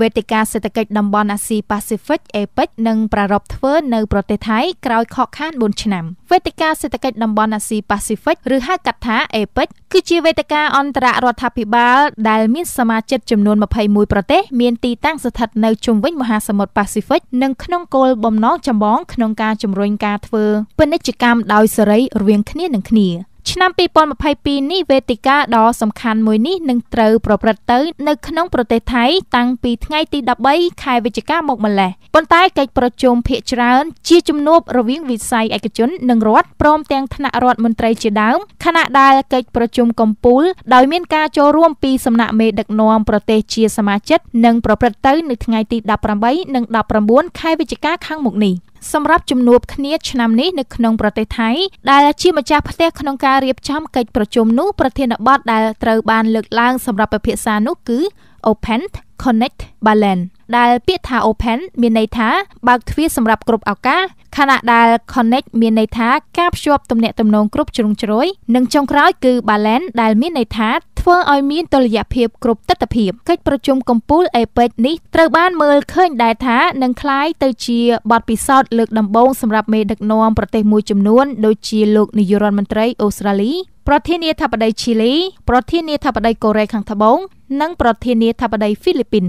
វេទិកាសេដ្ឋកិច្ចតំបន់អាស៊ីប៉ាស៊ីហ្វិក APEC នឹងប្រារព្ធធ្វើនៅប្រទេសថៃក្រោយខកខាន4ឆ្នាំ វេទិកាសេដ្ឋកិច្ចតំបន់អាស៊ីប៉ាស៊ីហ្វិកឬហៅកាត់ថា APEC គឺជាវេទិកាអន្តររដ្ឋាភិបាល ដែលមានសមាជិកចំនួន21ប្រទេស មានទីតាំងស្ថិតនៅជុំវិញមហាសមុទ្រប៉ាស៊ីហ្វិកនិងក្នុងគោលបំណងចម្បងក្នុងការជំរុញការធ្វើពាណិជ្ជកម្មដោយសេរីរវាងគ្នានឹងគ្នាឆ្នាំ2022នេះវេទិកាដ៏សំខាន់មួយនេះនឹងត្រូវប្រព្រឹត្តទៅ នៅក្នុងប្រទេសថៃតាំងពីថ្ងៃទី13ខែវិច្ឆិកាមកម្លេះប៉ុន្តែកិច្ចប្រជុំភាគច្រើនជាជំនួបរវាងវិស័យឯកជននិងរដ្ឋព្រមទាំងថ្នាក់រដ្ឋមន្ត្រីជាដើមខណៈដែលកិច្ចប្រជុំកំពូលដោយមានការចូលរួមពីសំណាក់មេដឹកនាំប្រទេសជាសមាជិកនិង ប្រព្រឹត្តទៅ នៅថ្ងៃទី18និង19ខែវិច្ឆិកាខាងមុខនេះសម្រាប់ជំនួបគ្នាឆ្នាំនេះនៅក្នុងប្រទេសថៃដែលជាម្ចាស់ផ្ទះក្នុងការរៀបចំកិច្ចប្រជុំនោះប្រធានបទដែលត្រូវបាន លើកឡើង សម្រាប់ពិភាក្សានោះគឺ Open Connect Balance ដែលពាក្យថា Open មានន័យថា បើកទ្វារសម្រាប់គ្រប់ឱកាសខណៈដែល Connect មានន័យថាការភ្ជាប់ទំនាក់ទំនងគ្រប់ជ្រុងជ្រោយនិងចុងក្រោយគឺ Balance ដែលមានន័យថាធ្វើឲ្យមានតុល្យភាពគ្រប់ទិដ្ឋភាពកិច្ចប្រជុំកំពូលអេពេកនេះត្រូវបានមើលឃើញដែរថានឹងคล้ายទៅជាបទពិសោធន៍លើកដំបូងសម្រាប់មេដឹកនាំប្រទេសមួយចំនួនដូចជាលោកនាយករដ្ឋមន្ត្រីអូស្ត្រាលីប្រធានាធិបតីឈីលីប្រធានាធិបតីកូរ៉េខាងត្បូងនិងប្រធានាធិបតីហ្វីលីពីន